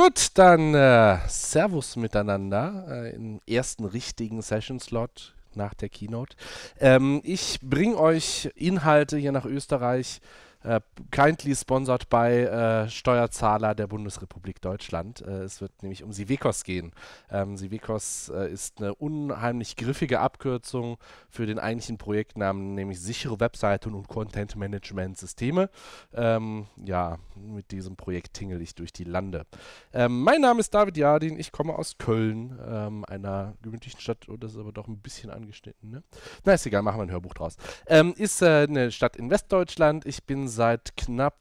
Gut, dann äh, Servus miteinander äh, im ersten richtigen Session-Slot nach der Keynote. Ähm, ich bringe euch Inhalte hier nach Österreich äh, kindly sponsored by äh, Steuerzahler der Bundesrepublik Deutschland. Äh, es wird nämlich um Sivekos gehen. Ähm, Sivekos äh, ist eine unheimlich griffige Abkürzung für den eigentlichen Projektnamen, nämlich sichere Webseiten und Content Management Systeme. Ähm, ja, mit diesem Projekt tingel ich durch die Lande. Ähm, mein Name ist David Jardin, ich komme aus Köln, ähm, einer gemütlichen Stadt, oh, das ist aber doch ein bisschen angeschnitten, ne? Na, ist egal, machen wir ein Hörbuch draus. Ähm, ist äh, eine Stadt in Westdeutschland. Ich bin seit knapp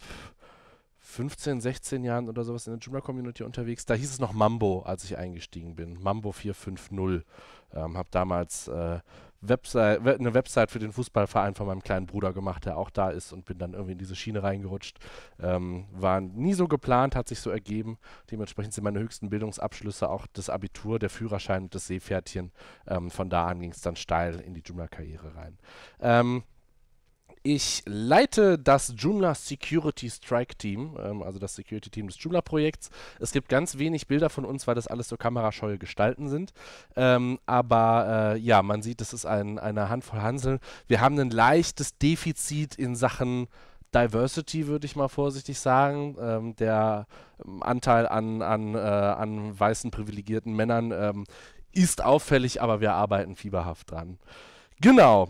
15, 16 Jahren oder sowas in der Joomla-Community unterwegs. Da hieß es noch Mambo, als ich eingestiegen bin. Mambo 450. Ähm, habe damals äh, Website, eine Website für den Fußballverein von meinem kleinen Bruder gemacht, der auch da ist und bin dann irgendwie in diese Schiene reingerutscht. Ähm, war nie so geplant, hat sich so ergeben. Dementsprechend sind meine höchsten Bildungsabschlüsse auch das Abitur, der Führerschein und das Seepferdchen. Ähm, von da an ging es dann steil in die Joomla-Karriere rein. Ähm, ich leite das Joomla Security Strike Team, ähm, also das Security Team des Joomla Projekts. Es gibt ganz wenig Bilder von uns, weil das alles so kamerascheue Gestalten sind. Ähm, aber äh, ja, man sieht, es ist ein, eine Handvoll Hanseln. Wir haben ein leichtes Defizit in Sachen Diversity, würde ich mal vorsichtig sagen. Ähm, der ähm, Anteil an, an, äh, an weißen privilegierten Männern ähm, ist auffällig, aber wir arbeiten fieberhaft dran. Genau.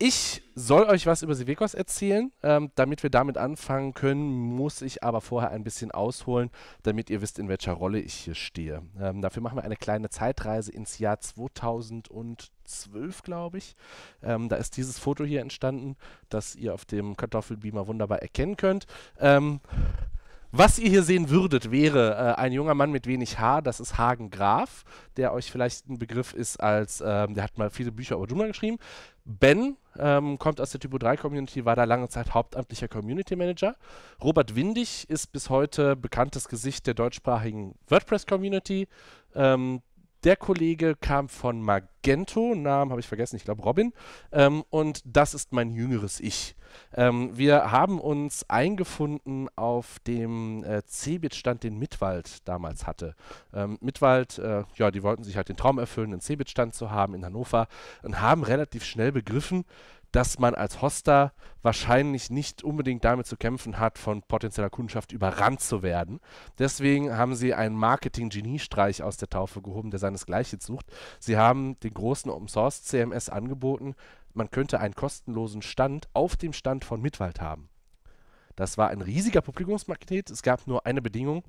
Ich soll euch was über Sivekos erzählen. Ähm, damit wir damit anfangen können, muss ich aber vorher ein bisschen ausholen, damit ihr wisst, in welcher Rolle ich hier stehe. Ähm, dafür machen wir eine kleine Zeitreise ins Jahr 2012, glaube ich. Ähm, da ist dieses Foto hier entstanden, das ihr auf dem Kartoffelbeamer wunderbar erkennen könnt. Ähm, was ihr hier sehen würdet, wäre äh, ein junger Mann mit wenig Haar, das ist Hagen Graf, der euch vielleicht ein Begriff ist als, ähm, der hat mal viele Bücher über Duma geschrieben. Ben ähm, kommt aus der Typo 3 Community, war da lange Zeit hauptamtlicher Community Manager. Robert Windig ist bis heute bekanntes Gesicht der deutschsprachigen WordPress Community. Ähm, der Kollege kam von Magento, Namen habe ich vergessen, ich glaube Robin. Ähm, und das ist mein jüngeres Ich. Ähm, wir haben uns eingefunden auf dem äh, Cebit-Stand, den Mittwald damals hatte. Ähm, Mittwald, äh, ja, die wollten sich halt den Traum erfüllen, einen Cebit-Stand zu haben in Hannover und haben relativ schnell begriffen, dass man als Hoster wahrscheinlich nicht unbedingt damit zu kämpfen hat, von potenzieller Kundschaft überrannt zu werden. Deswegen haben sie einen Marketing-Geniestreich aus der Taufe gehoben, der seinesgleichen sucht. Sie haben den großen Open-Source-CMS angeboten, man könnte einen kostenlosen Stand auf dem Stand von Mitwald haben. Das war ein riesiger Publikumsmagnet. Es gab nur eine Bedingung,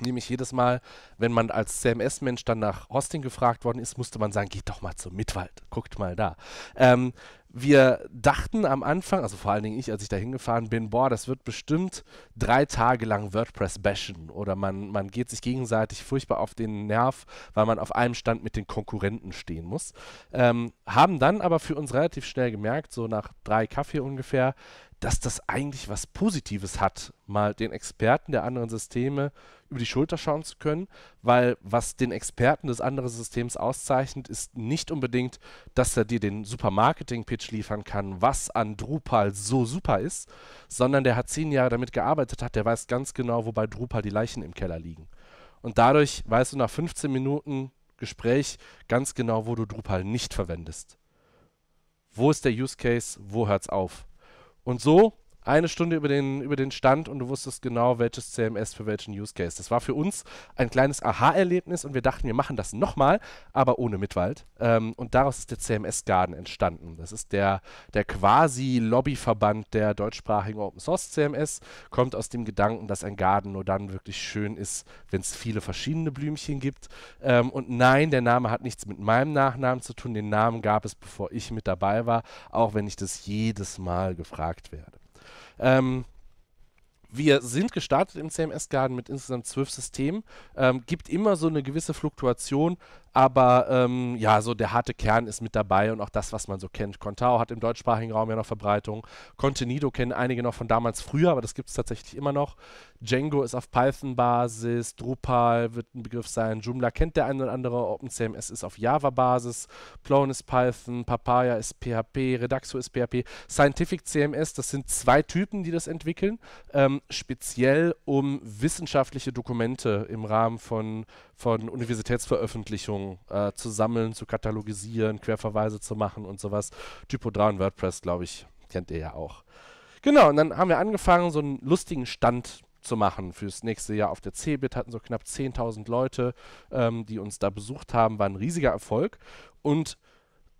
Nämlich jedes Mal, wenn man als CMS-Mensch dann nach Hosting gefragt worden ist, musste man sagen, geht doch mal zum Mitwald, guckt mal da. Ähm, wir dachten am Anfang, also vor allen Dingen ich, als ich da hingefahren bin, boah, das wird bestimmt drei Tage lang WordPress bashen oder man, man geht sich gegenseitig furchtbar auf den Nerv, weil man auf einem Stand mit den Konkurrenten stehen muss. Ähm, haben dann aber für uns relativ schnell gemerkt, so nach drei Kaffee ungefähr, dass das eigentlich was Positives hat, mal den Experten der anderen Systeme über die Schulter schauen zu können, weil was den Experten des anderen Systems auszeichnet, ist nicht unbedingt, dass er dir den Supermarketing-Pitch liefern kann, was an Drupal so super ist, sondern der hat zehn Jahre damit gearbeitet hat, der weiß ganz genau, wo bei Drupal die Leichen im Keller liegen. Und dadurch weißt du nach 15 Minuten Gespräch ganz genau, wo du Drupal nicht verwendest. Wo ist der Use Case? Wo hört's auf? Und so eine Stunde über den, über den Stand und du wusstest genau, welches CMS für welchen Use Case. Das war für uns ein kleines Aha-Erlebnis und wir dachten, wir machen das nochmal, aber ohne Mitwald. Ähm, und daraus ist der CMS Garden entstanden. Das ist der, der quasi Lobbyverband der deutschsprachigen Open Source CMS, kommt aus dem Gedanken, dass ein Garden nur dann wirklich schön ist, wenn es viele verschiedene Blümchen gibt. Ähm, und nein, der Name hat nichts mit meinem Nachnamen zu tun. Den Namen gab es, bevor ich mit dabei war, auch wenn ich das jedes Mal gefragt werde. Ähm, wir sind gestartet im CMS Garden mit insgesamt zwölf Systemen. Ähm, gibt immer so eine gewisse Fluktuation, aber ähm, ja, so der harte Kern ist mit dabei und auch das, was man so kennt. Contao hat im deutschsprachigen Raum ja noch Verbreitung. Contenido kennen einige noch von damals früher, aber das gibt es tatsächlich immer noch. Django ist auf Python-Basis, Drupal wird ein Begriff sein, Joomla kennt der eine oder andere, OpenCMS ist auf Java-Basis, Plone ist Python, Papaya ist PHP, Redaxo ist PHP, Scientific CMS, das sind zwei Typen, die das entwickeln, ähm, speziell um wissenschaftliche Dokumente im Rahmen von, von Universitätsveröffentlichungen äh, zu sammeln, zu katalogisieren, Querverweise zu machen und sowas. Typo 3 und WordPress, glaube ich, kennt ihr ja auch. Genau, und dann haben wir angefangen, so einen lustigen Stand zu machen fürs nächste Jahr auf der CeBIT. Hatten so knapp 10.000 Leute, ähm, die uns da besucht haben. War ein riesiger Erfolg. Und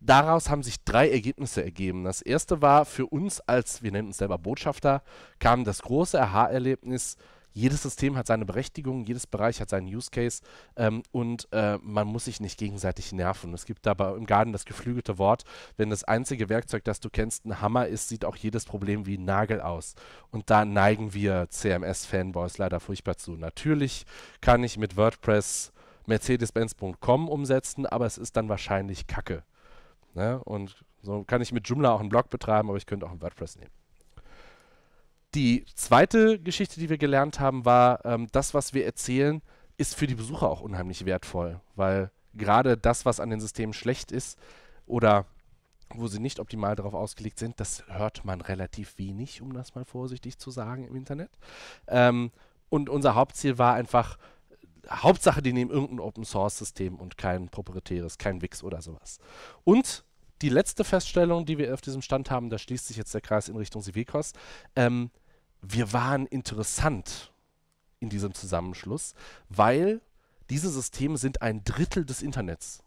daraus haben sich drei Ergebnisse ergeben. Das erste war für uns als, wir nennen uns selber Botschafter, kam das große Aha-Erlebnis, jedes System hat seine Berechtigung, jedes Bereich hat seinen Use Case ähm, und äh, man muss sich nicht gegenseitig nerven. Es gibt aber im Garten das geflügelte Wort, wenn das einzige Werkzeug, das du kennst, ein Hammer ist, sieht auch jedes Problem wie ein Nagel aus. Und da neigen wir CMS-Fanboys leider furchtbar zu. Natürlich kann ich mit WordPress Mercedes-Benz.com umsetzen, aber es ist dann wahrscheinlich Kacke. Ne? Und so kann ich mit Joomla auch einen Blog betreiben, aber ich könnte auch ein WordPress nehmen. Die zweite Geschichte, die wir gelernt haben, war, ähm, das, was wir erzählen, ist für die Besucher auch unheimlich wertvoll, weil gerade das, was an den Systemen schlecht ist oder wo sie nicht optimal darauf ausgelegt sind, das hört man relativ wenig, um das mal vorsichtig zu sagen im Internet. Ähm, und unser Hauptziel war einfach, Hauptsache, die nehmen irgendein Open-Source-System und kein proprietäres, kein Wix oder sowas. Und die letzte Feststellung, die wir auf diesem Stand haben, da schließt sich jetzt der Kreis in Richtung Sivekos, ähm, wir waren interessant in diesem Zusammenschluss, weil diese Systeme sind ein Drittel des Internets.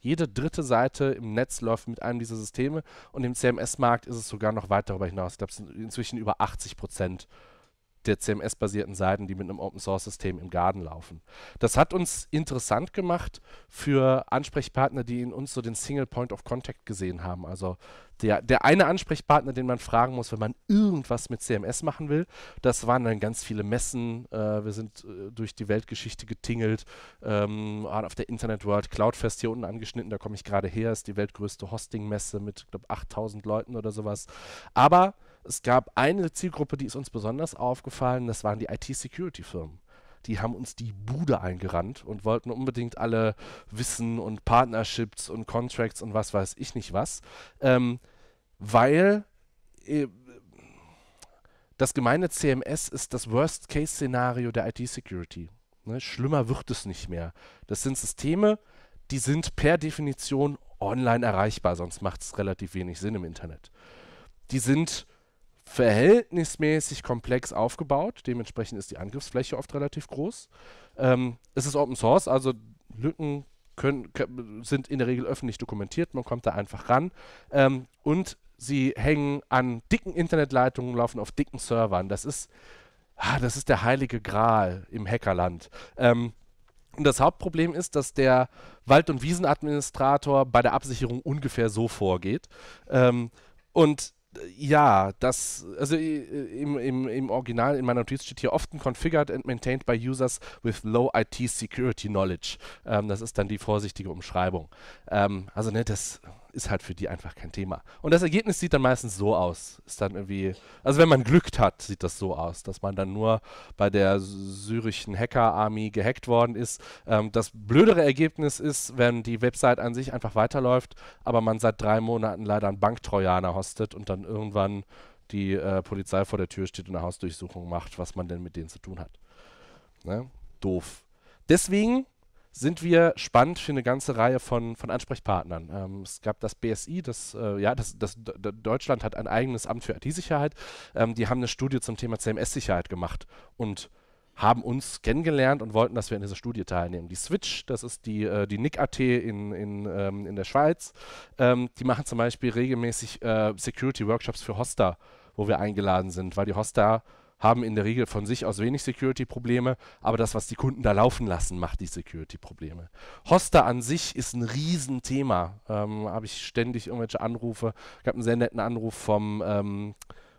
Jede dritte Seite im Netz läuft mit einem dieser Systeme und im CMS-Markt ist es sogar noch weit darüber hinaus. Ich glaube, es sind inzwischen über 80 Prozent der CMS-basierten Seiten, die mit einem Open-Source-System im Garten laufen. Das hat uns interessant gemacht für Ansprechpartner, die in uns so den Single Point of Contact gesehen haben. Also der, der eine Ansprechpartner, den man fragen muss, wenn man irgendwas mit CMS machen will, das waren dann ganz viele Messen. Äh, wir sind äh, durch die Weltgeschichte getingelt, ähm, auf der Internet World Cloudfest hier unten angeschnitten, da komme ich gerade her, ist die weltgrößte Hosting-Messe mit, glaube 8000 Leuten oder sowas. Aber es gab eine Zielgruppe, die ist uns besonders aufgefallen, das waren die IT-Security-Firmen die haben uns die Bude eingerannt und wollten unbedingt alle Wissen und Partnerships und Contracts und was weiß ich nicht was, ähm, weil äh, das gemeine CMS ist das Worst-Case-Szenario der IT-Security. Ne? Schlimmer wird es nicht mehr. Das sind Systeme, die sind per Definition online erreichbar, sonst macht es relativ wenig Sinn im Internet. Die sind verhältnismäßig komplex aufgebaut. Dementsprechend ist die Angriffsfläche oft relativ groß. Ähm, es ist Open Source, also Lücken können, sind in der Regel öffentlich dokumentiert. Man kommt da einfach ran. Ähm, und sie hängen an dicken Internetleitungen, laufen auf dicken Servern. Das ist, ah, das ist der heilige Gral im Hackerland. Ähm, und das Hauptproblem ist, dass der Wald- und Wiesenadministrator bei der Absicherung ungefähr so vorgeht. Ähm, und ja, das, also äh, im, im, im Original, in meiner Notiz steht hier often configured and maintained by users with low IT security knowledge. Ähm, das ist dann die vorsichtige Umschreibung. Ähm, also, ne, das ist halt für die einfach kein Thema. Und das Ergebnis sieht dann meistens so aus. Ist dann irgendwie, also wenn man Glück hat, sieht das so aus, dass man dann nur bei der syrischen Hacker-Army gehackt worden ist. Ähm, das blödere Ergebnis ist, wenn die Website an sich einfach weiterläuft, aber man seit drei Monaten leider einen Banktrojaner hostet und dann irgendwann die äh, Polizei vor der Tür steht und eine Hausdurchsuchung macht, was man denn mit denen zu tun hat. Ne? Doof. Deswegen sind wir spannend für eine ganze Reihe von, von Ansprechpartnern. Ähm, es gab das BSI, das, äh, ja, das, das, das, Deutschland hat ein eigenes Amt für IT-Sicherheit. Ähm, die haben eine Studie zum Thema CMS-Sicherheit gemacht und haben uns kennengelernt und wollten, dass wir an dieser Studie teilnehmen. Die Switch, das ist die, äh, die NIC-AT in, in, ähm, in der Schweiz, ähm, die machen zum Beispiel regelmäßig äh, Security-Workshops für Hoster, wo wir eingeladen sind, weil die Hoster haben in der Regel von sich aus wenig Security-Probleme, aber das, was die Kunden da laufen lassen, macht die Security-Probleme. Hoster an sich ist ein Riesenthema. Ähm, Habe ich ständig irgendwelche Anrufe. Ich habe einen sehr netten Anruf vom ähm,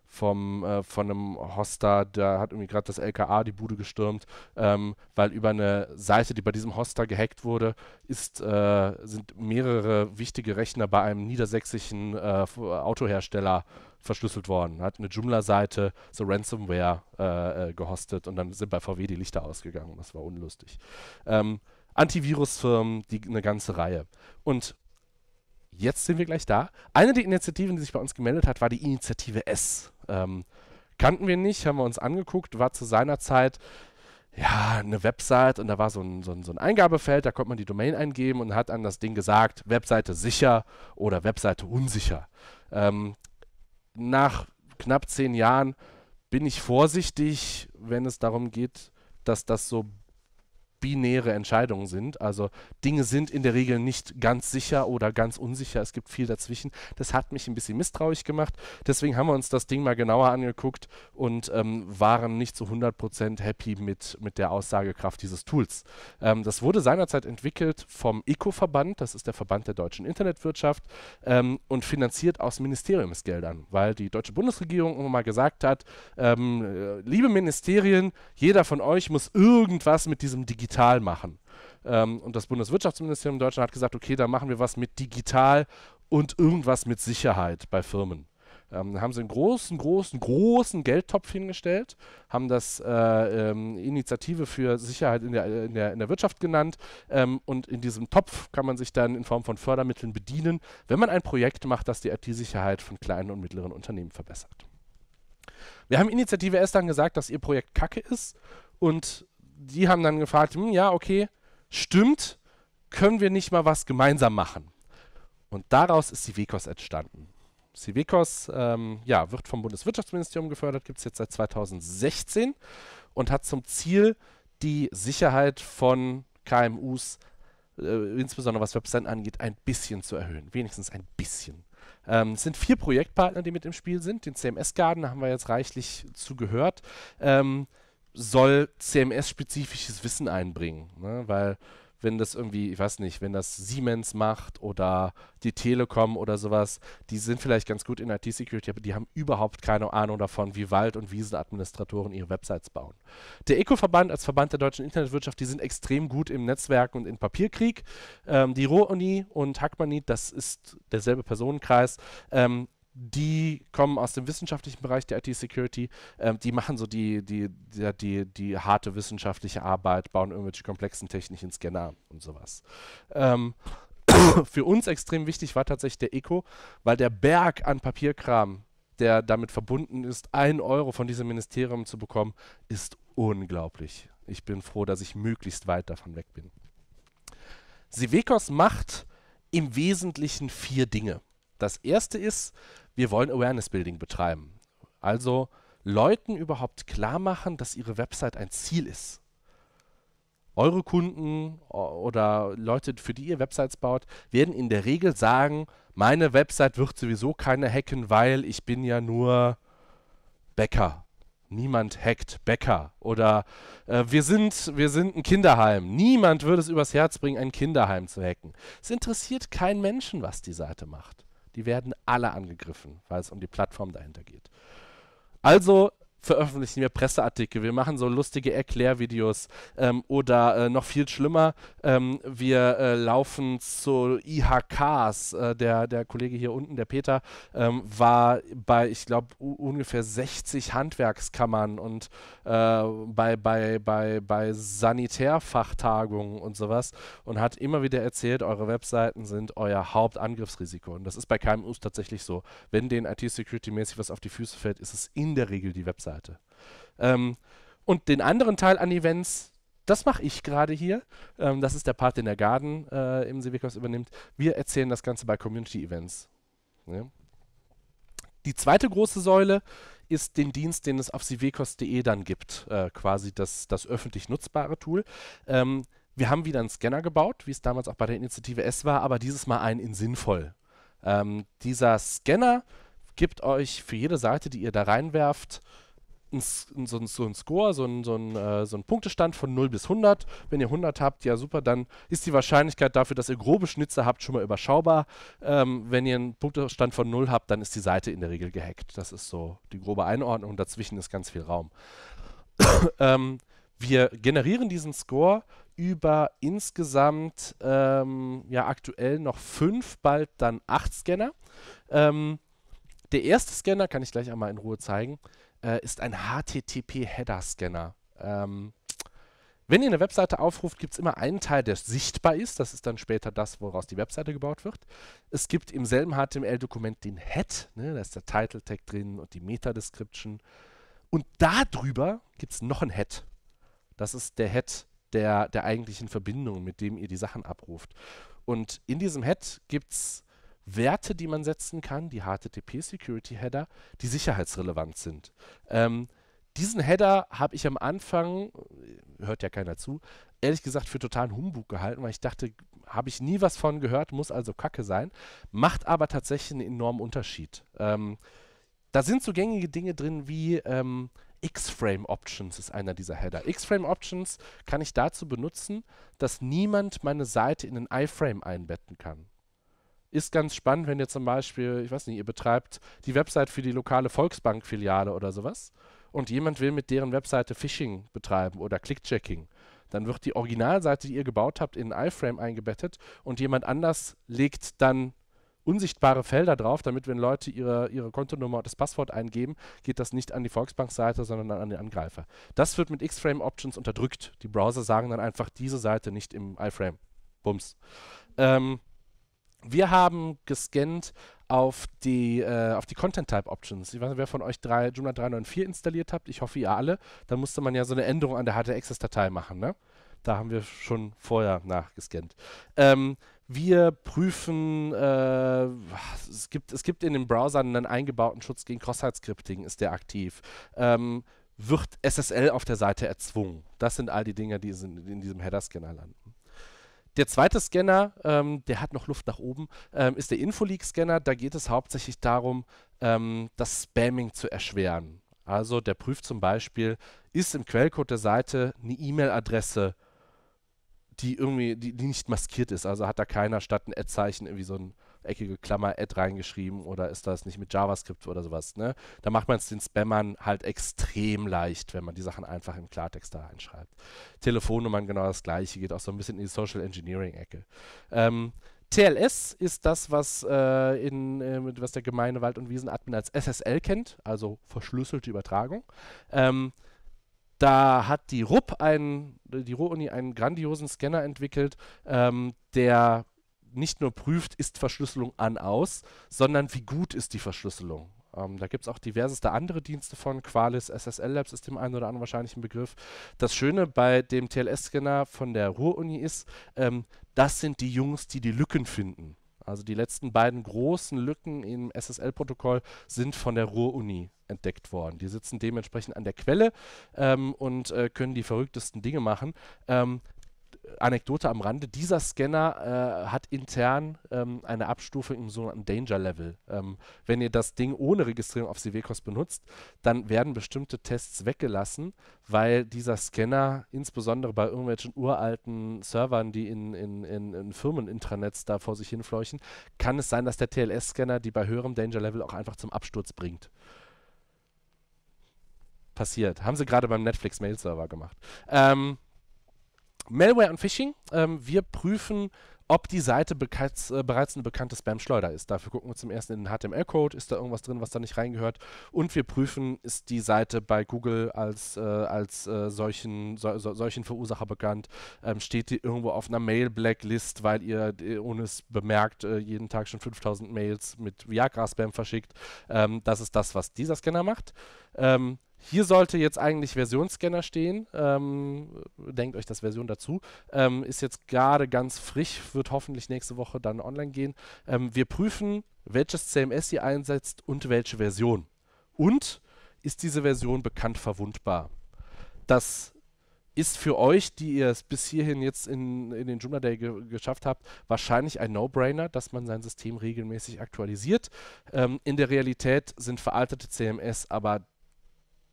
vom, äh, von einem Hoster, da hat irgendwie gerade das LKA die Bude gestürmt, ähm, weil über eine Seite, die bei diesem Hoster gehackt wurde, ist, äh, sind mehrere wichtige Rechner bei einem niedersächsischen äh, Autohersteller verschlüsselt worden. Hat eine Joomla-Seite, so Ransomware äh, äh, gehostet und dann sind bei VW die Lichter ausgegangen. Das war unlustig. Ähm, Antivirusfirmen, die eine ganze Reihe. Und jetzt sind wir gleich da. Eine der Initiativen, die sich bei uns gemeldet hat, war die Initiative S. Ähm, kannten wir nicht, haben wir uns angeguckt, war zu seiner Zeit ja, eine Website und da war so ein, so, ein, so ein Eingabefeld, da konnte man die Domain eingeben und hat an das Ding gesagt, Webseite sicher oder Webseite unsicher. Ähm, nach knapp zehn Jahren bin ich vorsichtig, wenn es darum geht, dass das so binäre Entscheidungen sind. Also Dinge sind in der Regel nicht ganz sicher oder ganz unsicher. Es gibt viel dazwischen. Das hat mich ein bisschen misstrauisch gemacht. Deswegen haben wir uns das Ding mal genauer angeguckt und ähm, waren nicht zu 100% happy mit, mit der Aussagekraft dieses Tools. Ähm, das wurde seinerzeit entwickelt vom ECO-Verband, das ist der Verband der deutschen Internetwirtschaft, ähm, und finanziert aus Ministeriumsgeldern, weil die deutsche Bundesregierung immer mal gesagt hat, ähm, äh, liebe Ministerien, jeder von euch muss irgendwas mit diesem digitalen digital machen. Ähm, und das Bundeswirtschaftsministerium in Deutschland hat gesagt, okay, da machen wir was mit digital und irgendwas mit Sicherheit bei Firmen. Ähm, haben sie einen großen, großen, großen Geldtopf hingestellt, haben das äh, ähm, Initiative für Sicherheit in der, äh, in der, in der Wirtschaft genannt ähm, und in diesem Topf kann man sich dann in Form von Fördermitteln bedienen, wenn man ein Projekt macht, das die IT-Sicherheit von kleinen und mittleren Unternehmen verbessert. Wir haben Initiative S dann gesagt, dass ihr Projekt Kacke ist und die haben dann gefragt, hm, ja, okay, stimmt, können wir nicht mal was gemeinsam machen? Und daraus ist Civecos entstanden. Civecos ähm, ja, wird vom Bundeswirtschaftsministerium gefördert, gibt es jetzt seit 2016 und hat zum Ziel, die Sicherheit von KMUs, äh, insbesondere was Webseiten angeht, ein bisschen zu erhöhen. Wenigstens ein bisschen. Ähm, es sind vier Projektpartner, die mit im Spiel sind. Den CMS-Garden haben wir jetzt reichlich zugehört. Ähm, soll CMS-spezifisches Wissen einbringen. Ne? Weil wenn das irgendwie, ich weiß nicht, wenn das Siemens macht oder die Telekom oder sowas, die sind vielleicht ganz gut in IT-Security, aber die haben überhaupt keine Ahnung davon, wie Wald- und Wiesenadministratoren ihre Websites bauen. Der ECO-Verband als Verband der deutschen Internetwirtschaft, die sind extrem gut im Netzwerk und im Papierkrieg. Ähm, die Ruhr-Uni und Hackmanit, das ist derselbe Personenkreis, ähm, die kommen aus dem wissenschaftlichen Bereich der IT-Security, ähm, die machen so die, die, die, die, die harte wissenschaftliche Arbeit, bauen irgendwelche komplexen technischen Scanner und sowas. Ähm, für uns extrem wichtig war tatsächlich der Eco, weil der Berg an Papierkram, der damit verbunden ist, einen Euro von diesem Ministerium zu bekommen, ist unglaublich. Ich bin froh, dass ich möglichst weit davon weg bin. Sivekos macht im Wesentlichen vier Dinge. Das erste ist, wir wollen Awareness Building betreiben. Also Leuten überhaupt klar machen, dass ihre Website ein Ziel ist. Eure Kunden oder Leute, für die ihr Websites baut, werden in der Regel sagen, meine Website wird sowieso keine hacken, weil ich bin ja nur Bäcker. Niemand hackt Bäcker. Oder äh, wir, sind, wir sind ein Kinderheim. Niemand würde es übers Herz bringen, ein Kinderheim zu hacken. Es interessiert keinen Menschen, was die Seite macht die werden alle angegriffen, weil es um die Plattform dahinter geht. Also veröffentlichen wir Presseartikel, wir machen so lustige Erklärvideos ähm, oder äh, noch viel schlimmer, ähm, wir äh, laufen zu IHKs. Äh, der, der Kollege hier unten, der Peter, ähm, war bei, ich glaube, ungefähr 60 Handwerkskammern und äh, bei, bei, bei, bei Sanitärfachtagungen und sowas und hat immer wieder erzählt, eure Webseiten sind euer Hauptangriffsrisiko. Und das ist bei KMUs tatsächlich so. Wenn denen IT-Security-mäßig was auf die Füße fällt, ist es in der Regel die Webseite. Startseite. Ähm, und den anderen Teil an Events, das mache ich gerade hier. Ähm, das ist der Part, den der Garden äh, im Sevikos übernimmt. Wir erzählen das Ganze bei Community-Events. Ja. Die zweite große Säule ist den Dienst, den es auf sivekos.de dann gibt, äh, quasi das, das öffentlich nutzbare Tool. Ähm, wir haben wieder einen Scanner gebaut, wie es damals auch bei der Initiative S war, aber dieses Mal einen in sinnvoll. Ähm, dieser Scanner gibt euch für jede Seite, die ihr da reinwerft, ein, so, ein, so ein Score, so ein, so, ein, äh, so ein Punktestand von 0 bis 100. Wenn ihr 100 habt, ja super, dann ist die Wahrscheinlichkeit dafür, dass ihr grobe Schnitze habt, schon mal überschaubar. Ähm, wenn ihr einen Punktestand von 0 habt, dann ist die Seite in der Regel gehackt. Das ist so die grobe Einordnung. Dazwischen ist ganz viel Raum. ähm, wir generieren diesen Score über insgesamt ähm, ja aktuell noch fünf, bald dann acht Scanner. Ähm, der erste Scanner kann ich gleich einmal in Ruhe zeigen äh, ist ein HTTP-Header-Scanner. Ähm, wenn ihr eine Webseite aufruft, gibt es immer einen Teil, der sichtbar ist. Das ist dann später das, woraus die Webseite gebaut wird. Es gibt im selben HTML-Dokument den Head, ne? da ist der Title-Tag drin und die Meta-Description. Und darüber gibt es noch ein Head. Das ist der Head der, der eigentlichen Verbindung, mit dem ihr die Sachen abruft. Und in diesem Head gibt es Werte, die man setzen kann, die HTTP-Security-Header, die sicherheitsrelevant sind. Ähm, diesen Header habe ich am Anfang, äh, hört ja keiner zu, ehrlich gesagt für totalen Humbug gehalten, weil ich dachte, habe ich nie was von gehört, muss also Kacke sein, macht aber tatsächlich einen enormen Unterschied. Ähm, da sind so gängige Dinge drin wie ähm, X-Frame Options ist einer dieser Header. X-Frame Options kann ich dazu benutzen, dass niemand meine Seite in einen iframe einbetten kann ist ganz spannend, wenn ihr zum Beispiel, ich weiß nicht, ihr betreibt die Website für die lokale Volksbank-Filiale oder sowas und jemand will mit deren Webseite Phishing betreiben oder Clickchecking. Dann wird die Originalseite, die ihr gebaut habt, in ein iframe eingebettet und jemand anders legt dann unsichtbare Felder drauf, damit wenn Leute ihre, ihre Kontonummer und das Passwort eingeben, geht das nicht an die Volksbank-Seite, sondern an den Angreifer. Das wird mit X-Frame-Options unterdrückt. Die Browser sagen dann einfach, diese Seite nicht im iframe. Bums. Ähm, wir haben gescannt auf die, äh, die Content-Type-Options. Ich weiß nicht, wer von euch drei, Joomla 394 installiert habt. Ich hoffe, ihr alle. Da musste man ja so eine Änderung an der HTXS-Datei machen. Ne? Da haben wir schon vorher nachgescannt. Ähm, wir prüfen, äh, es, gibt, es gibt in den Browsern einen eingebauten Schutz gegen Cross-Site-Scripting, ist der aktiv. Ähm, wird SSL auf der Seite erzwungen? Das sind all die Dinge, die in diesem Header-Scanner landen. Der zweite Scanner, ähm, der hat noch Luft nach oben, ähm, ist der Infoleak-Scanner. Da geht es hauptsächlich darum, ähm, das Spamming zu erschweren. Also der prüft zum Beispiel, ist im Quellcode der Seite eine E-Mail-Adresse, die irgendwie, die, die, nicht maskiert ist. Also hat da keiner statt ein Ad-Zeichen irgendwie so ein eckige Klammer add reingeschrieben oder ist das nicht mit JavaScript oder sowas. Ne? Da macht man es den Spammern halt extrem leicht, wenn man die Sachen einfach im Klartext da reinschreibt. Telefonnummern genau das gleiche, geht auch so ein bisschen in die Social Engineering-Ecke. Ähm, TLS ist das, was, äh, in, äh, was der Gemeindewald- und Wiesenadmin als SSL kennt, also verschlüsselte Übertragung. Ähm, da hat die RUP, ein, die RUR-Uni, einen grandiosen Scanner entwickelt, ähm, der nicht nur prüft, ist Verschlüsselung an aus, sondern wie gut ist die Verschlüsselung. Ähm, da gibt es auch diverseste andere Dienste von Qualys, SSL Labs ist dem einen oder anderen wahrscheinlich ein Begriff. Das Schöne bei dem TLS-Scanner von der Ruhr-Uni ist, ähm, das sind die Jungs, die die Lücken finden. Also die letzten beiden großen Lücken im SSL-Protokoll sind von der Ruhr-Uni entdeckt worden. Die sitzen dementsprechend an der Quelle ähm, und äh, können die verrücktesten Dinge machen. Ähm, Anekdote am Rande, dieser Scanner äh, hat intern ähm, eine Abstufung im sogenannten Danger Level. Ähm, wenn ihr das Ding ohne Registrierung auf CVCOS benutzt, dann werden bestimmte Tests weggelassen, weil dieser Scanner insbesondere bei irgendwelchen uralten Servern, die in, in, in, in firmen da vor sich hinfleuchen, kann es sein, dass der TLS-Scanner die bei höherem Danger Level auch einfach zum Absturz bringt passiert. Haben sie gerade beim Netflix Mail-Server gemacht. Ähm, Malware und Phishing. Ähm, wir prüfen, ob die Seite bereits, äh, bereits eine bekannte Spam-Schleuder ist. Dafür gucken wir zum ersten in den HTML-Code, ist da irgendwas drin, was da nicht reingehört. Und wir prüfen, ist die Seite bei Google als, äh, als äh, solchen, so, so, solchen Verursacher bekannt, ähm, steht die irgendwo auf einer Mail-Blacklist, weil ihr, äh, ohne es bemerkt, äh, jeden Tag schon 5000 Mails mit Viagra-Spam verschickt. Ähm, das ist das, was dieser Scanner macht. Ähm, hier sollte jetzt eigentlich Versionsscanner stehen. Ähm, denkt euch das Version dazu. Ähm, ist jetzt gerade ganz frisch, wird hoffentlich nächste Woche dann online gehen. Ähm, wir prüfen, welches CMS ihr einsetzt und welche Version. Und ist diese Version bekannt verwundbar? Das ist für euch, die ihr es bis hierhin jetzt in, in den Joomla Day ge geschafft habt, wahrscheinlich ein No-Brainer, dass man sein System regelmäßig aktualisiert. Ähm, in der Realität sind veraltete CMS aber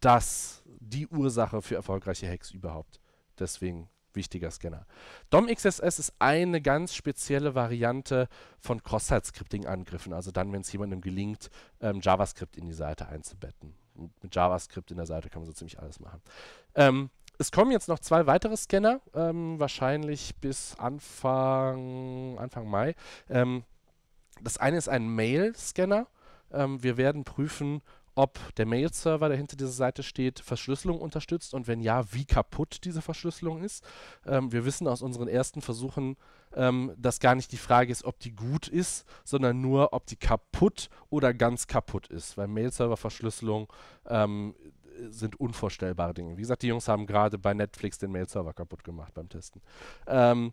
das die Ursache für erfolgreiche Hacks überhaupt. Deswegen wichtiger Scanner. DOM-XSS ist eine ganz spezielle Variante von Cross-Site-Scripting-Angriffen, also dann, wenn es jemandem gelingt, ähm, JavaScript in die Seite einzubetten. Mit JavaScript in der Seite kann man so ziemlich alles machen. Ähm, es kommen jetzt noch zwei weitere Scanner, ähm, wahrscheinlich bis Anfang, Anfang Mai. Ähm, das eine ist ein Mail-Scanner. Ähm, wir werden prüfen, ob der Mail-Server, der hinter dieser Seite steht, Verschlüsselung unterstützt und wenn ja, wie kaputt diese Verschlüsselung ist. Ähm, wir wissen aus unseren ersten Versuchen, ähm, dass gar nicht die Frage ist, ob die gut ist, sondern nur, ob die kaputt oder ganz kaputt ist, weil Mail-Server-Verschlüsselung ähm, sind unvorstellbare Dinge. Wie gesagt, die Jungs haben gerade bei Netflix den Mail-Server kaputt gemacht beim Testen. Ähm,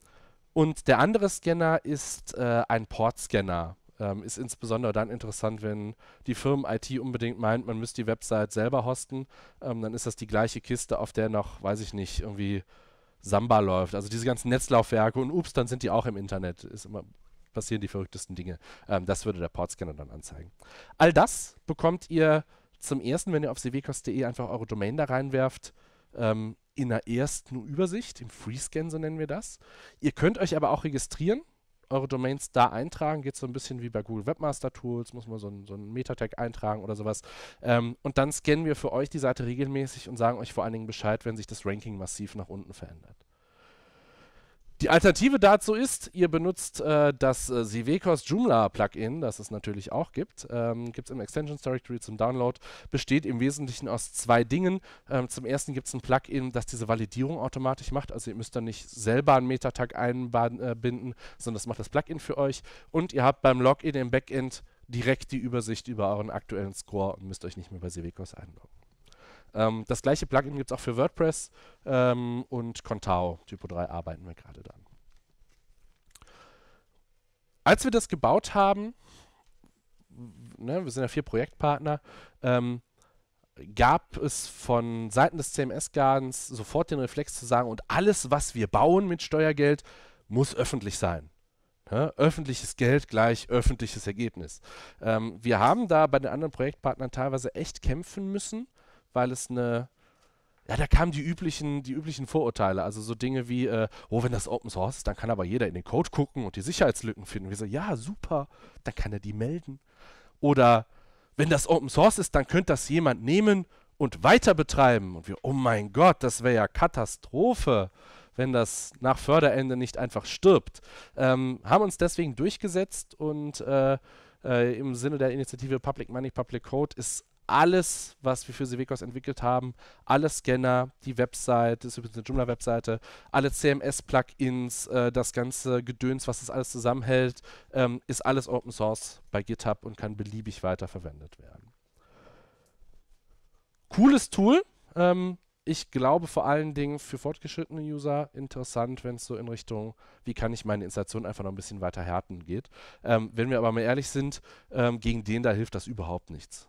und der andere Scanner ist äh, ein Port-Scanner ähm, ist insbesondere dann interessant, wenn die Firmen-IT unbedingt meint, man müsste die Website selber hosten. Ähm, dann ist das die gleiche Kiste, auf der noch, weiß ich nicht, irgendwie Samba läuft. Also diese ganzen Netzlaufwerke und ups, dann sind die auch im Internet. Ist immer passieren die verrücktesten Dinge. Ähm, das würde der Portscanner dann anzeigen. All das bekommt ihr zum ersten, wenn ihr auf cwkost.de einfach eure Domain da reinwerft, ähm, in der ersten Übersicht, im Freescan, so nennen wir das. Ihr könnt euch aber auch registrieren eure Domains da eintragen. Geht so ein bisschen wie bei Google Webmaster Tools, muss man so einen, so einen Meta-Tag eintragen oder sowas. Ähm, und dann scannen wir für euch die Seite regelmäßig und sagen euch vor allen Dingen Bescheid, wenn sich das Ranking massiv nach unten verändert. Die Alternative dazu ist, ihr benutzt äh, das äh, Sivekos Joomla Plugin, das es natürlich auch gibt. Ähm, gibt es im Extensions Directory zum Download. Besteht im Wesentlichen aus zwei Dingen. Ähm, zum ersten gibt es ein Plugin, das diese Validierung automatisch macht. Also ihr müsst dann nicht selber einen Metatag einbinden, äh, sondern das macht das Plugin für euch. Und ihr habt beim Login im Backend direkt die Übersicht über euren aktuellen Score und müsst euch nicht mehr bei Sivekos einloggen. Ähm, das gleiche Plugin gibt es auch für WordPress ähm, und Contao. Typo 3 arbeiten wir gerade dran. Als wir das gebaut haben, ne, wir sind ja vier Projektpartner, ähm, gab es von Seiten des CMS-Gardens sofort den Reflex zu sagen, und alles, was wir bauen mit Steuergeld, muss öffentlich sein. Ja, ne, öffentliches Geld gleich öffentliches Ergebnis. Ähm, wir haben da bei den anderen Projektpartnern teilweise echt kämpfen müssen, weil es eine ja, da kamen die üblichen, die üblichen Vorurteile. Also so Dinge wie, äh, oh, wenn das Open Source ist, dann kann aber jeder in den Code gucken und die Sicherheitslücken finden. Wir so, ja, super, dann kann er die melden. Oder wenn das Open Source ist, dann könnte das jemand nehmen und weiter betreiben. Und wir, oh mein Gott, das wäre ja Katastrophe, wenn das nach Förderende nicht einfach stirbt. Ähm, haben uns deswegen durchgesetzt und äh, äh, im Sinne der Initiative Public Money, Public Code ist alles, was wir für Sivekos entwickelt haben, alle Scanner, die Website, das ist übrigens eine Joomla-Webseite, alle CMS-Plugins, äh, das ganze Gedöns, was das alles zusammenhält, ähm, ist alles Open Source bei GitHub und kann beliebig weiterverwendet werden. Cooles Tool. Ähm, ich glaube vor allen Dingen für fortgeschrittene User interessant, wenn es so in Richtung, wie kann ich meine Installation einfach noch ein bisschen weiter härten geht. Ähm, wenn wir aber mal ehrlich sind, ähm, gegen den da hilft das überhaupt nichts.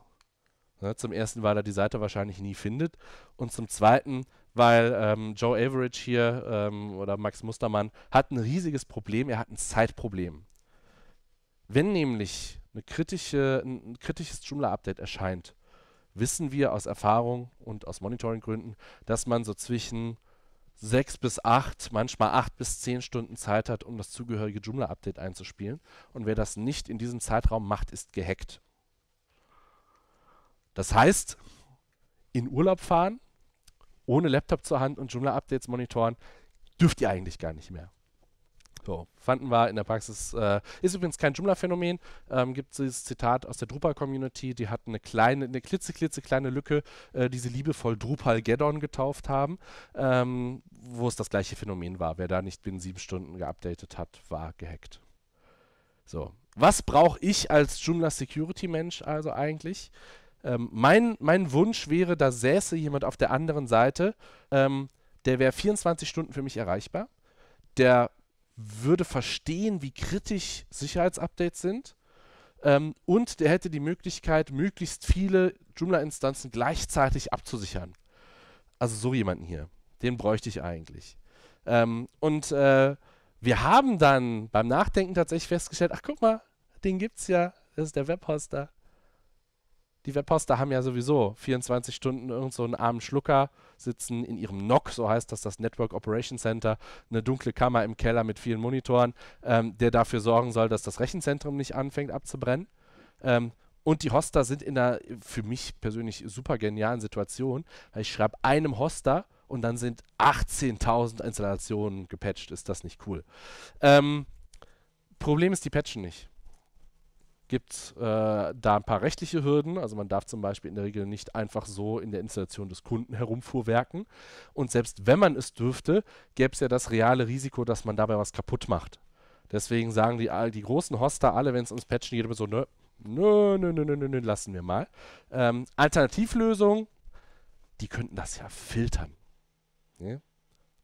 Ne, zum ersten, weil er die Seite wahrscheinlich nie findet und zum zweiten, weil ähm, Joe Average hier ähm, oder Max Mustermann hat ein riesiges Problem, er hat ein Zeitproblem. Wenn nämlich kritische, ein, ein kritisches Joomla-Update erscheint, wissen wir aus Erfahrung und aus Monitoring-Gründen, dass man so zwischen sechs bis acht, manchmal acht bis zehn Stunden Zeit hat, um das zugehörige Joomla-Update einzuspielen. Und wer das nicht in diesem Zeitraum macht, ist gehackt. Das heißt, in Urlaub fahren, ohne Laptop zur Hand und Joomla-Updates monitoren, dürft ihr eigentlich gar nicht mehr. So, fanden wir in der Praxis, äh, ist übrigens kein Joomla-Phänomen, ähm, gibt dieses Zitat aus der Drupal-Community, die hatten eine kleine, eine klitzeklitzekleine Lücke, äh, die sie liebevoll Drupal-Geddon getauft haben, ähm, wo es das gleiche Phänomen war. Wer da nicht binnen sieben Stunden geupdatet hat, war gehackt. So, was brauche ich als Joomla Security Mensch also eigentlich? Ähm, mein, mein Wunsch wäre, da säße jemand auf der anderen Seite, ähm, der wäre 24 Stunden für mich erreichbar, der würde verstehen, wie kritisch Sicherheitsupdates sind ähm, und der hätte die Möglichkeit, möglichst viele Joomla-Instanzen gleichzeitig abzusichern. Also so jemanden hier, den bräuchte ich eigentlich. Ähm, und äh, wir haben dann beim Nachdenken tatsächlich festgestellt, ach guck mal, den gibt's ja, das ist der Webhoster. Die Webhoster haben ja sowieso 24 Stunden irgend so einen armen Schlucker sitzen in ihrem NOC, so heißt das, das Network Operation Center, eine dunkle Kammer im Keller mit vielen Monitoren, ähm, der dafür sorgen soll, dass das Rechenzentrum nicht anfängt abzubrennen. Ähm, und die Hoster sind in einer für mich persönlich super genialen Situation, weil ich schreibe einem Hoster und dann sind 18.000 Installationen gepatcht. Ist das nicht cool? Ähm, Problem ist, die patchen nicht gibt es äh, da ein paar rechtliche Hürden. Also man darf zum Beispiel in der Regel nicht einfach so in der Installation des Kunden herumfuhrwerken. Und selbst wenn man es dürfte, gäbe es ja das reale Risiko, dass man dabei was kaputt macht. Deswegen sagen die, die großen Hoster alle, wenn es uns Patchen geht, immer so, nö, nö, nö, nö, nö, nö, lassen wir mal. Ähm, Alternativlösung, die könnten das ja filtern. Ja?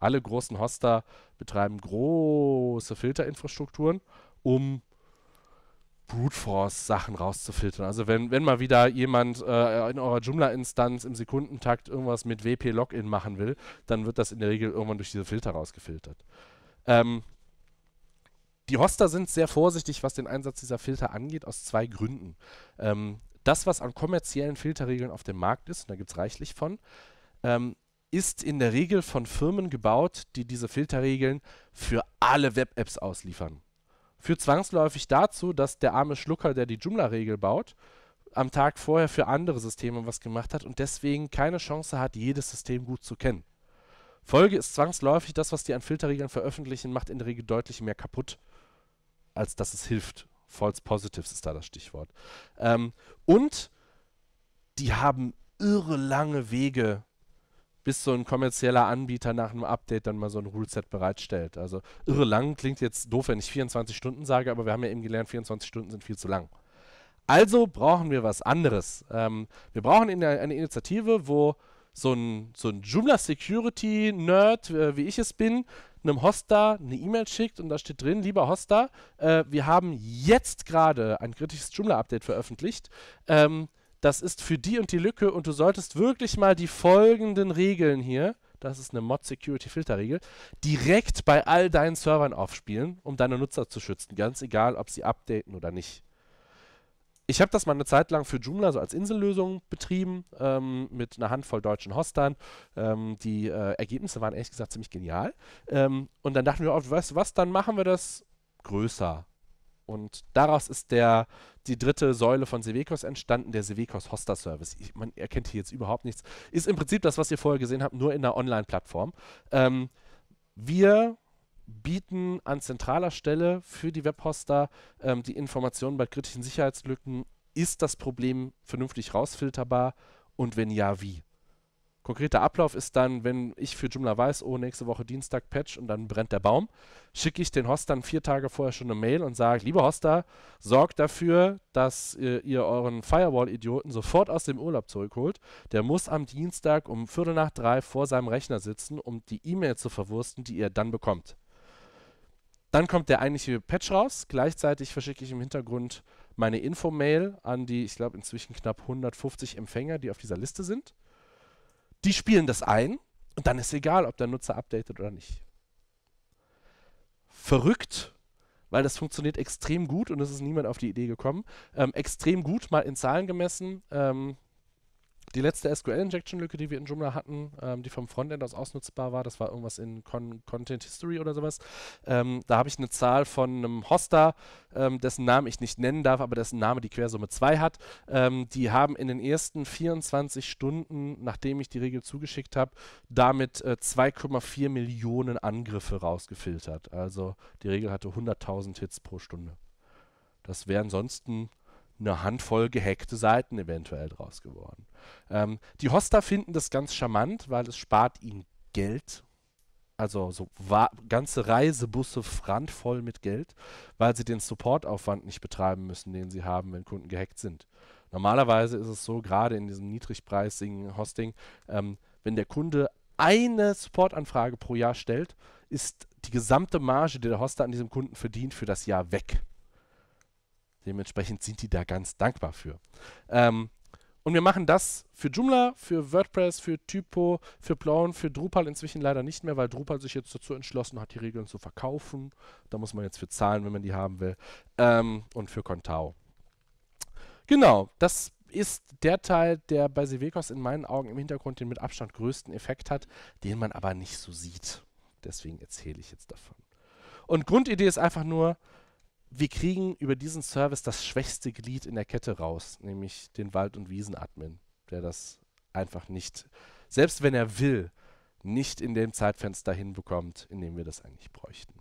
Alle großen Hoster betreiben große Filterinfrastrukturen, um Brute Force Sachen rauszufiltern. Also wenn, wenn mal wieder jemand äh, in eurer Joomla-Instanz im Sekundentakt irgendwas mit WP-Login machen will, dann wird das in der Regel irgendwann durch diese Filter rausgefiltert. Ähm, die Hoster sind sehr vorsichtig, was den Einsatz dieser Filter angeht, aus zwei Gründen. Ähm, das, was an kommerziellen Filterregeln auf dem Markt ist, und da gibt es reichlich von, ähm, ist in der Regel von Firmen gebaut, die diese Filterregeln für alle Web-Apps ausliefern führt zwangsläufig dazu, dass der arme Schlucker, der die Joomla-Regel baut, am Tag vorher für andere Systeme was gemacht hat und deswegen keine Chance hat, jedes System gut zu kennen. Folge ist zwangsläufig, das, was die an Filterregeln veröffentlichen, macht in der Regel deutlich mehr kaputt, als dass es hilft. False Positives ist da das Stichwort. Ähm, und die haben irre lange Wege bis so ein kommerzieller Anbieter nach einem Update dann mal so ein Ruleset bereitstellt. Also irre lang klingt jetzt doof, wenn ich 24 Stunden sage, aber wir haben ja eben gelernt, 24 Stunden sind viel zu lang. Also brauchen wir was anderes. Ähm, wir brauchen in eine Initiative, wo so ein, so ein Joomla Security Nerd, äh, wie ich es bin, einem Hoster eine E-Mail schickt und da steht drin, lieber Hoster, äh, wir haben jetzt gerade ein kritisches Joomla Update veröffentlicht. Ähm, das ist für die und die Lücke und du solltest wirklich mal die folgenden Regeln hier, das ist eine Mod Security Filter Regel, direkt bei all deinen Servern aufspielen, um deine Nutzer zu schützen, ganz egal, ob sie updaten oder nicht. Ich habe das mal eine Zeit lang für Joomla so als Insellösung betrieben, ähm, mit einer Handvoll deutschen Hostern. Ähm, die äh, Ergebnisse waren ehrlich gesagt ziemlich genial. Ähm, und dann dachten wir, oh, weißt du was, dann machen wir das größer. Und daraus ist der, die dritte Säule von Sevekos entstanden, der Sevekos Hoster Service. Ich, man erkennt hier jetzt überhaupt nichts. Ist im Prinzip das, was ihr vorher gesehen habt, nur in einer Online-Plattform. Ähm, wir bieten an zentraler Stelle für die Webhoster ähm, die Informationen bei kritischen Sicherheitslücken. Ist das Problem vernünftig rausfilterbar? Und wenn ja, wie? Konkreter Ablauf ist dann, wenn ich für Joomla weiß, oh, nächste Woche Dienstag Patch und dann brennt der Baum, schicke ich den Hostern vier Tage vorher schon eine Mail und sage, lieber Hoster, sorgt dafür, dass ihr, äh, ihr euren Firewall-Idioten sofort aus dem Urlaub zurückholt. Der muss am Dienstag um Viertel nach drei vor seinem Rechner sitzen, um die E-Mail zu verwursten, die ihr dann bekommt. Dann kommt der eigentliche Patch raus. Gleichzeitig verschicke ich im Hintergrund meine Info-Mail an die, ich glaube, inzwischen knapp 150 Empfänger, die auf dieser Liste sind. Die spielen das ein und dann ist egal, ob der Nutzer updatet oder nicht. Verrückt, weil das funktioniert extrem gut und es ist niemand auf die Idee gekommen. Ähm, extrem gut, mal in Zahlen gemessen. Ähm, die letzte SQL-Injection-Lücke, die wir in Joomla hatten, ähm, die vom Frontend aus ausnutzbar war, das war irgendwas in Con Content History oder sowas. Ähm, da habe ich eine Zahl von einem Hoster, ähm, dessen Namen ich nicht nennen darf, aber dessen Name die Quersumme 2 hat. Ähm, die haben in den ersten 24 Stunden, nachdem ich die Regel zugeschickt habe, damit äh, 2,4 Millionen Angriffe rausgefiltert. Also die Regel hatte 100.000 Hits pro Stunde. Das wäre ansonsten eine Handvoll gehackte Seiten eventuell draus geworden. Ähm, die Hoster finden das ganz charmant, weil es spart ihnen Geld. Also so ganze Reisebusse randvoll mit Geld, weil sie den Supportaufwand nicht betreiben müssen, den sie haben, wenn Kunden gehackt sind. Normalerweise ist es so, gerade in diesem niedrigpreisigen Hosting, ähm, wenn der Kunde eine Supportanfrage pro Jahr stellt, ist die gesamte Marge, die der Hoster an diesem Kunden verdient, für das Jahr weg. Dementsprechend sind die da ganz dankbar für. Ähm, und wir machen das für Joomla, für WordPress, für Typo, für Plauen, für Drupal inzwischen leider nicht mehr, weil Drupal sich jetzt dazu entschlossen hat, die Regeln zu verkaufen. Da muss man jetzt für zahlen, wenn man die haben will. Ähm, und für Contao. Genau, das ist der Teil, der bei Sevekos in meinen Augen im Hintergrund den mit Abstand größten Effekt hat, den man aber nicht so sieht. Deswegen erzähle ich jetzt davon. Und Grundidee ist einfach nur, wir kriegen über diesen Service das schwächste Glied in der Kette raus, nämlich den Wald- und Wiesen-Admin, der das einfach nicht, selbst wenn er will, nicht in dem Zeitfenster hinbekommt, in dem wir das eigentlich bräuchten.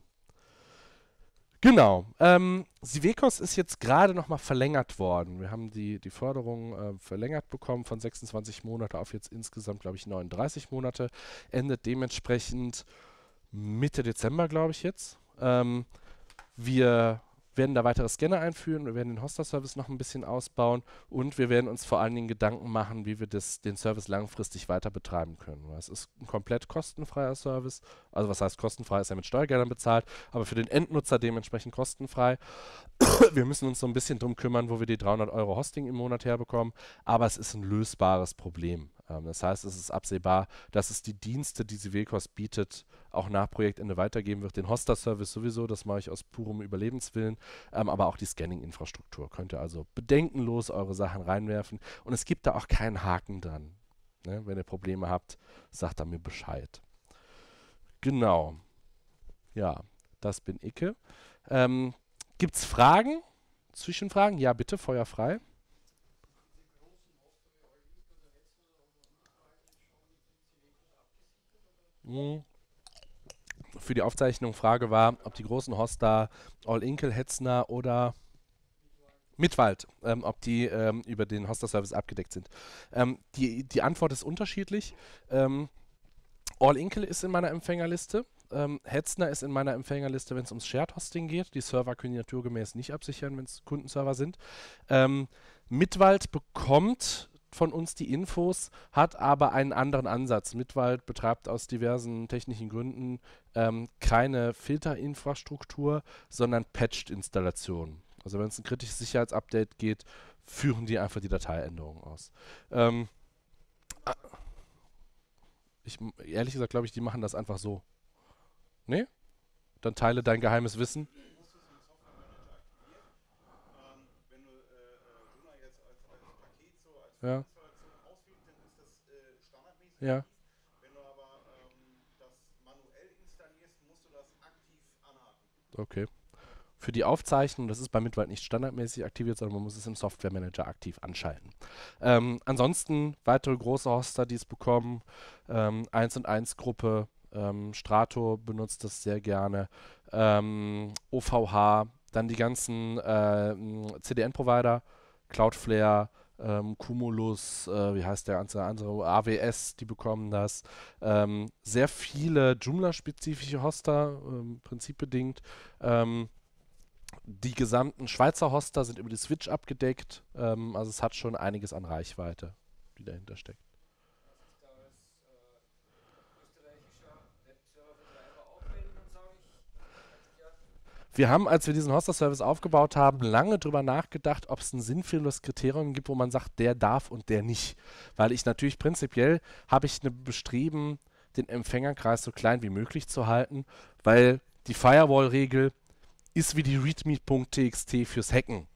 Genau. Ähm, Sivekos ist jetzt gerade nochmal verlängert worden. Wir haben die, die Förderung äh, verlängert bekommen von 26 Monate auf jetzt insgesamt, glaube ich, 39 Monate. Endet dementsprechend Mitte Dezember, glaube ich, jetzt. Ähm, wir werden da weitere Scanner einführen, wir werden den Hoster-Service noch ein bisschen ausbauen und wir werden uns vor allen Dingen Gedanken machen, wie wir das, den Service langfristig weiter betreiben können. Es ist ein komplett kostenfreier Service, also was heißt kostenfrei, ist ja mit Steuergeldern bezahlt, aber für den Endnutzer dementsprechend kostenfrei. wir müssen uns so ein bisschen drum kümmern, wo wir die 300 Euro Hosting im Monat herbekommen, aber es ist ein lösbares Problem. Ähm, das heißt, es ist absehbar, dass es die Dienste, die Sivilkos bietet, auch nach Projektende weitergeben wird. Den Hoster-Service sowieso, das mache ich aus purem Überlebenswillen, ähm, aber auch die Scanning-Infrastruktur. Könnt ihr also bedenkenlos eure Sachen reinwerfen und es gibt da auch keinen Haken dran. Ne? Wenn ihr Probleme habt, sagt dann mir Bescheid. Genau. Ja, das bin Icke. Ähm, Gibt es Fragen? Zwischenfragen? Ja, bitte, feuerfrei. frei. Mhm. für die Aufzeichnung Frage war, ob die großen Hoster All Inkel, Hetzner oder Mitwald, ähm, ob die ähm, über den Hoster-Service abgedeckt sind. Ähm, die, die Antwort ist unterschiedlich. Ähm, All Inkel ist in meiner Empfängerliste. Ähm, Hetzner ist in meiner Empfängerliste, wenn es ums Shared Hosting geht. Die Server können die naturgemäß nicht absichern, wenn es Kundenserver sind. Ähm, Mitwald bekommt von uns die Infos, hat aber einen anderen Ansatz. Mitwald betreibt aus diversen technischen Gründen ähm, keine Filterinfrastruktur, sondern Patched-Installationen. Also wenn es ein kritisches Sicherheitsupdate geht, führen die einfach die Dateiänderungen aus. Ähm, ah, ich, ehrlich gesagt glaube ich, die machen das einfach so. Nee? Dann teile dein geheimes Wissen. Ja. Ja. Wenn du aber ähm, das manuell installierst, musst du das aktiv anhaken. Okay. Für die Aufzeichnung, das ist bei Mitwald nicht standardmäßig aktiviert, sondern man muss es im Software Manager aktiv anschalten. Ähm, ansonsten weitere große Hoster, die es bekommen, ähm, 1 und 1 Gruppe, ähm, Strato benutzt das sehr gerne, ähm, OVH, dann die ganzen äh, CDN-Provider, Cloudflare, ähm, Cumulus, äh, wie heißt der andere, andere, AWS, die bekommen das. Ähm, sehr viele Joomla-spezifische Hoster, ähm, prinzipbedingt. Ähm, die gesamten Schweizer Hoster sind über die Switch abgedeckt. Ähm, also es hat schon einiges an Reichweite, die dahinter steckt. Wir haben, als wir diesen Hoster-Service aufgebaut haben, lange darüber nachgedacht, ob es ein sinnvolles Kriterium gibt, wo man sagt, der darf und der nicht. Weil ich natürlich prinzipiell habe ich eine Bestreben, den Empfängerkreis so klein wie möglich zu halten, weil die Firewall-Regel ist wie die readme.txt fürs Hacken.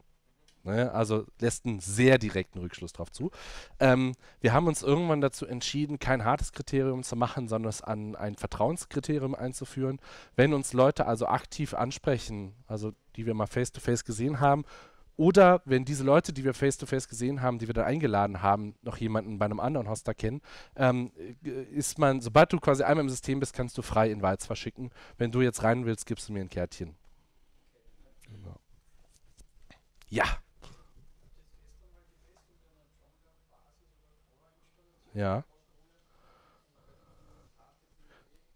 Ne? Also lässt einen sehr direkten Rückschluss darauf zu. Ähm, wir haben uns irgendwann dazu entschieden, kein hartes Kriterium zu machen, sondern es an ein Vertrauenskriterium einzuführen. Wenn uns Leute also aktiv ansprechen, also die wir mal face-to-face -face gesehen haben, oder wenn diese Leute, die wir face-to-face -face gesehen haben, die wir da eingeladen haben, noch jemanden bei einem anderen Hoster kennen, ähm, äh, ist man, sobald du quasi einmal im System bist, kannst du frei Invites verschicken. Wenn du jetzt rein willst, gibst du mir ein Kärtchen. Genau. Ja. Ja.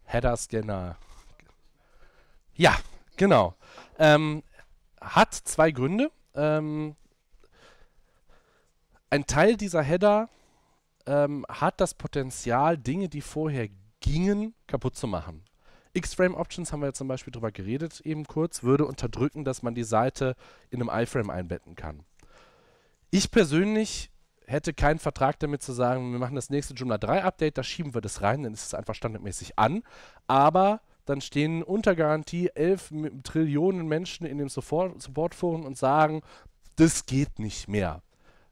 Header-Scanner. Ja, genau. Ähm, hat zwei Gründe. Ähm, ein Teil dieser Header ähm, hat das Potenzial, Dinge, die vorher gingen, kaputt zu machen. X-Frame-Options haben wir jetzt zum Beispiel drüber geredet, eben kurz, würde unterdrücken, dass man die Seite in einem iframe einbetten kann. Ich persönlich hätte keinen Vertrag damit zu sagen, wir machen das nächste Joomla 3 Update, da schieben wir das rein, dann ist es einfach standardmäßig an. Aber dann stehen unter Garantie 11 Trillionen Menschen in dem Supportforum und sagen, das geht nicht mehr.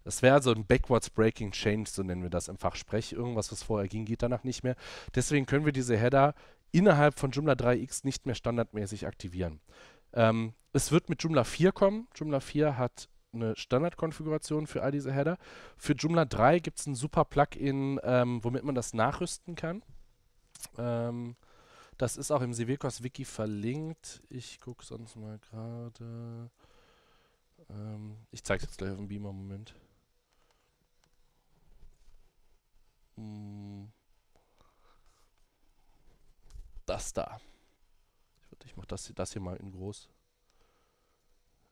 Das wäre so ein Backwards Breaking Change, so nennen wir das im Fachsprech. Irgendwas, was vorher ging, geht danach nicht mehr. Deswegen können wir diese Header innerhalb von Joomla 3x nicht mehr standardmäßig aktivieren. Ähm, es wird mit Joomla 4 kommen. Joomla 4 hat eine Standardkonfiguration für all diese Header. Für Joomla 3 gibt es ein super Plugin, ähm, womit man das nachrüsten kann. Ähm, das ist auch im Seveco's Wiki verlinkt. Ich gucke sonst mal gerade. Ähm, ich zeige es jetzt gleich auf dem Beamer. Moment. Hm. Das da. Ich, mache das, das hier mal in groß.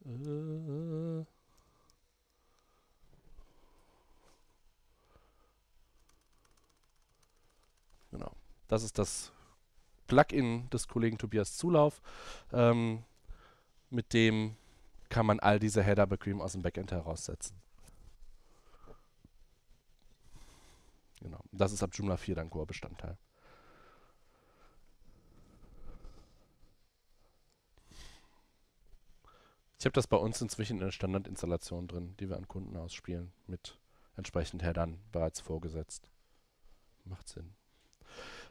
äh. Genau. Das ist das Plugin des Kollegen Tobias Zulauf. Ähm, mit dem kann man all diese Header bequem aus dem Backend heraussetzen. Genau. Das ist ab Joomla 4 dann Core-Bestandteil. Ich habe das bei uns inzwischen in der Standardinstallation drin, die wir an Kunden ausspielen, mit entsprechend Headern bereits vorgesetzt. Macht Sinn.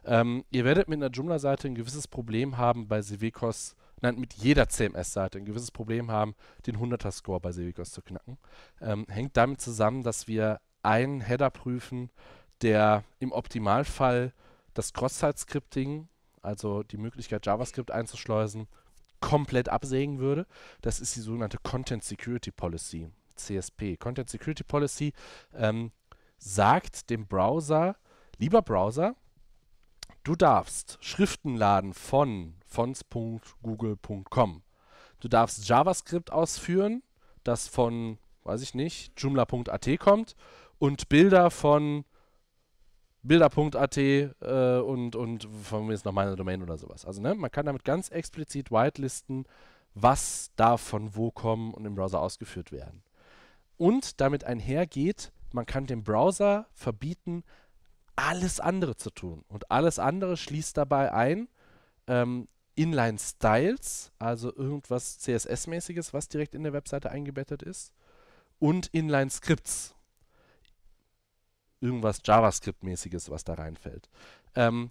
Ähm, ihr werdet mit einer Joomla-Seite ein gewisses Problem haben bei Sevekos, nein, mit jeder CMS-Seite ein gewisses Problem haben, den 100er-Score bei Sevekos zu knacken. Ähm, hängt damit zusammen, dass wir einen Header prüfen, der im Optimalfall das Cross-Site-Scripting, also die Möglichkeit, JavaScript einzuschleusen, komplett absägen würde. Das ist die sogenannte Content Security Policy, CSP. Content Security Policy ähm, sagt dem Browser, lieber Browser, Du darfst Schriften laden von fonts.google.com. Du darfst JavaScript ausführen, das von, weiß ich nicht, joomla.at kommt und Bilder von Bilder.at äh, und, und von mir ist noch meine Domain oder sowas. Also ne, man kann damit ganz explizit whitelisten, was darf von wo kommen und im Browser ausgeführt werden. Und damit einhergeht, man kann dem Browser verbieten, alles andere zu tun. Und alles andere schließt dabei ein ähm, Inline Styles, also irgendwas CSS-mäßiges, was direkt in der Webseite eingebettet ist, und Inline Scripts, irgendwas JavaScript-mäßiges, was da reinfällt. Ähm,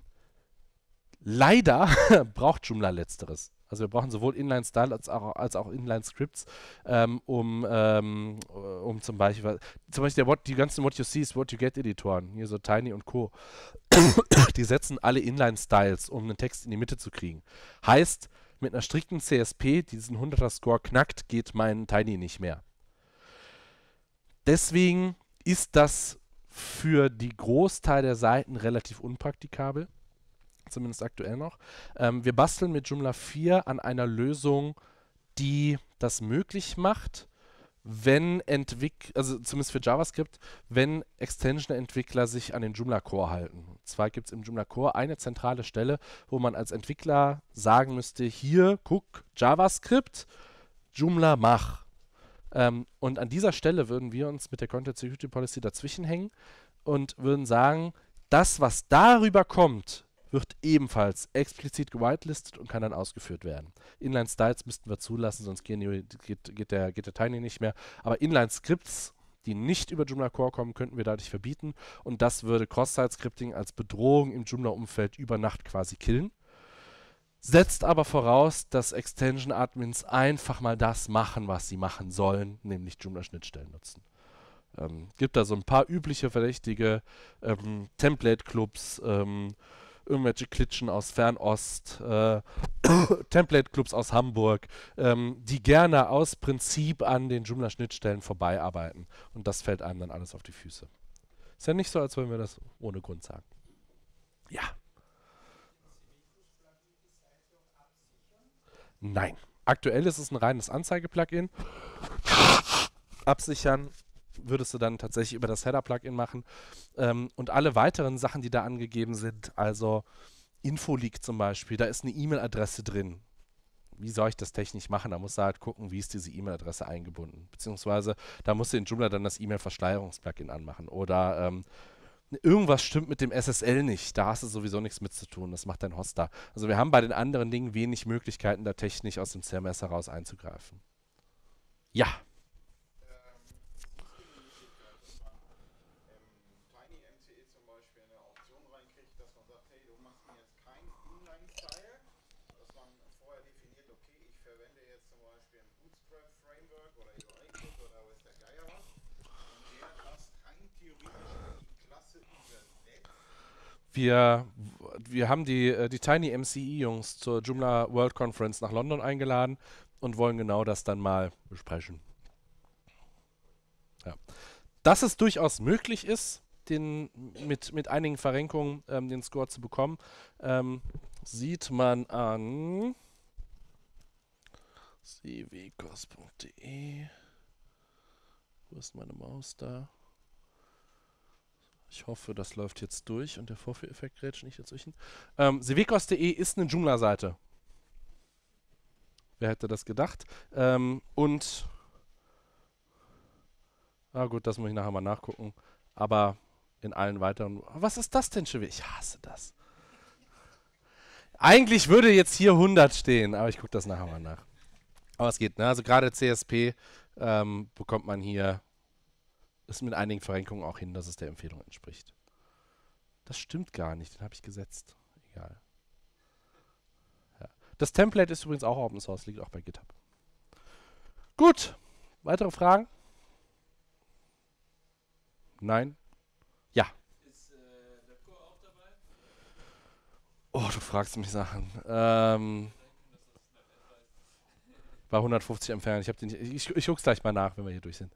leider braucht Joomla letzteres. Also wir brauchen sowohl Inline-Style als auch, als auch Inline-Scripts, ähm, um, ähm, um zum Beispiel, zum Beispiel der What, die ganzen What You See is What You Get-Editoren, hier so Tiny und Co., die setzen alle Inline-Styles, um einen Text in die Mitte zu kriegen. Heißt, mit einer strikten CSP, die diesen 100er-Score knackt, geht mein Tiny nicht mehr. Deswegen ist das für die Großteil der Seiten relativ unpraktikabel zumindest aktuell noch. Ähm, wir basteln mit Joomla 4 an einer Lösung, die das möglich macht, wenn Entwick also zumindest für JavaScript, wenn Extension-Entwickler sich an den Joomla Core halten. Und zwar gibt es im Joomla Core eine zentrale Stelle, wo man als Entwickler sagen müsste, hier, guck, JavaScript, Joomla mach. Ähm, und an dieser Stelle würden wir uns mit der Content Security Policy dazwischen hängen und würden sagen, das, was darüber kommt, wird ebenfalls explizit gewitelistet und kann dann ausgeführt werden. Inline-Styles müssten wir zulassen, sonst gehen die, geht, geht, der, geht der Tiny nicht mehr. Aber Inline-Scripts die nicht über Joomla Core kommen, könnten wir dadurch verbieten. Und das würde Cross-Site-Scripting als Bedrohung im Joomla-Umfeld über Nacht quasi killen. Setzt aber voraus, dass Extension-Admins einfach mal das machen, was sie machen sollen, nämlich Joomla-Schnittstellen nutzen. Ähm, gibt da so ein paar übliche Verdächtige, ähm, Template-Clubs, ähm, irgendwelche Klitschen aus Fernost, äh, Template-Clubs aus Hamburg, ähm, die gerne aus Prinzip an den Joomla-Schnittstellen vorbeiarbeiten. Und das fällt einem dann alles auf die Füße. Ist ja nicht so, als würden wir das ohne Grund sagen. Ja. Nein. Aktuell ist es ein reines Anzeige-Plugin. Absichern würdest du dann tatsächlich über das Header-Plugin machen. Ähm, und alle weiteren Sachen, die da angegeben sind, also Infoleak zum Beispiel, da ist eine E-Mail-Adresse drin. Wie soll ich das technisch machen? Da musst du halt gucken, wie ist diese E-Mail-Adresse eingebunden. Beziehungsweise da musst du in Joomla dann das E-Mail-Verschleierungs-Plugin anmachen. Oder ähm, irgendwas stimmt mit dem SSL nicht. Da hast du sowieso nichts mit zu tun. Das macht dein Hoster. Also wir haben bei den anderen Dingen wenig Möglichkeiten, da technisch aus dem CMS heraus einzugreifen. Ja. wir, wir haben die, äh, die Tiny MCE-Jungs zur Joomla World Conference nach London eingeladen und wollen genau das dann mal besprechen. Ja. Dass es durchaus möglich ist, den, mit, mit einigen Verrenkungen ähm, den Score zu bekommen, ähm, sieht man an cwcos.de. Wo ist meine Maus da? Ich hoffe, das läuft jetzt durch und der Vorführeffekt gerät nicht dazwischen. Ähm, Sevekos.de ist eine Joomla-Seite. Wer hätte das gedacht? Ähm, und. Ah, gut, das muss ich nachher mal nachgucken. Aber in allen weiteren. Was ist das denn schon wieder? Ich hasse das. Eigentlich würde jetzt hier 100 stehen, aber ich gucke das nachher mal nach. Aber es geht, ne? Also gerade CSP ähm, bekommt man hier ist mit einigen Verrenkungen auch hin, dass es der Empfehlung entspricht. Das stimmt gar nicht, den habe ich gesetzt. Egal. Ja. Das Template ist übrigens auch Open Source, liegt auch bei GitHub. Gut, weitere Fragen? Nein? Ja. Ist äh, Webcore auch dabei? Oh, du fragst mich Sachen. Ähm, bei 150 entfernt. Ich, ich, ich, ich guck's gleich mal nach, wenn wir hier durch sind.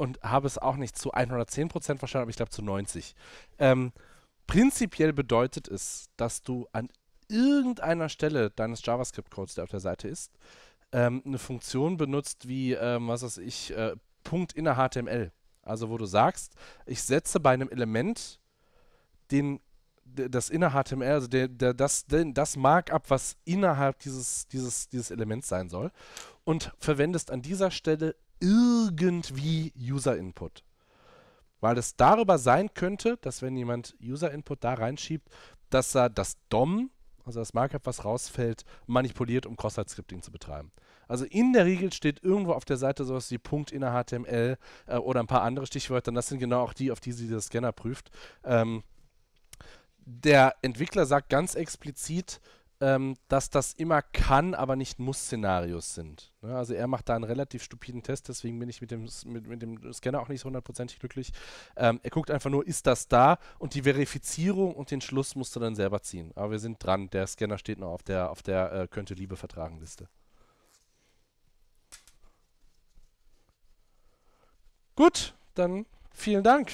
und habe es auch nicht zu 110 Prozent verstanden, aber ich glaube zu 90. Ähm, prinzipiell bedeutet es, dass du an irgendeiner Stelle deines JavaScript-Codes, der auf der Seite ist, ähm, eine Funktion benutzt wie, ähm, was weiß ich, äh, Punkt inner HTML. Also wo du sagst, ich setze bei einem Element den das inner HTML, also der, der, das, der, das Markup, was innerhalb dieses, dieses, dieses Elements sein soll, und verwendest an dieser Stelle irgendwie User-Input. Weil es darüber sein könnte, dass wenn jemand User-Input da reinschiebt, dass er das DOM, also das Markup, was rausfällt, manipuliert, um Cross-Site-Scripting zu betreiben. Also in der Regel steht irgendwo auf der Seite sowas wie Punkt inner HTML äh, oder ein paar andere Stichwörter. Und das sind genau auch die, auf die sie der Scanner prüft. Ähm, der Entwickler sagt ganz explizit, ähm, dass das immer kann, aber nicht muss-Szenarios sind. Ne? Also er macht da einen relativ stupiden Test, deswegen bin ich mit dem, mit, mit dem Scanner auch nicht hundertprozentig glücklich. Ähm, er guckt einfach nur, ist das da? Und die Verifizierung und den Schluss musst du dann selber ziehen. Aber wir sind dran, der Scanner steht noch auf der, auf der äh, könnte Liebe vertragen Liste. Gut, dann vielen Dank.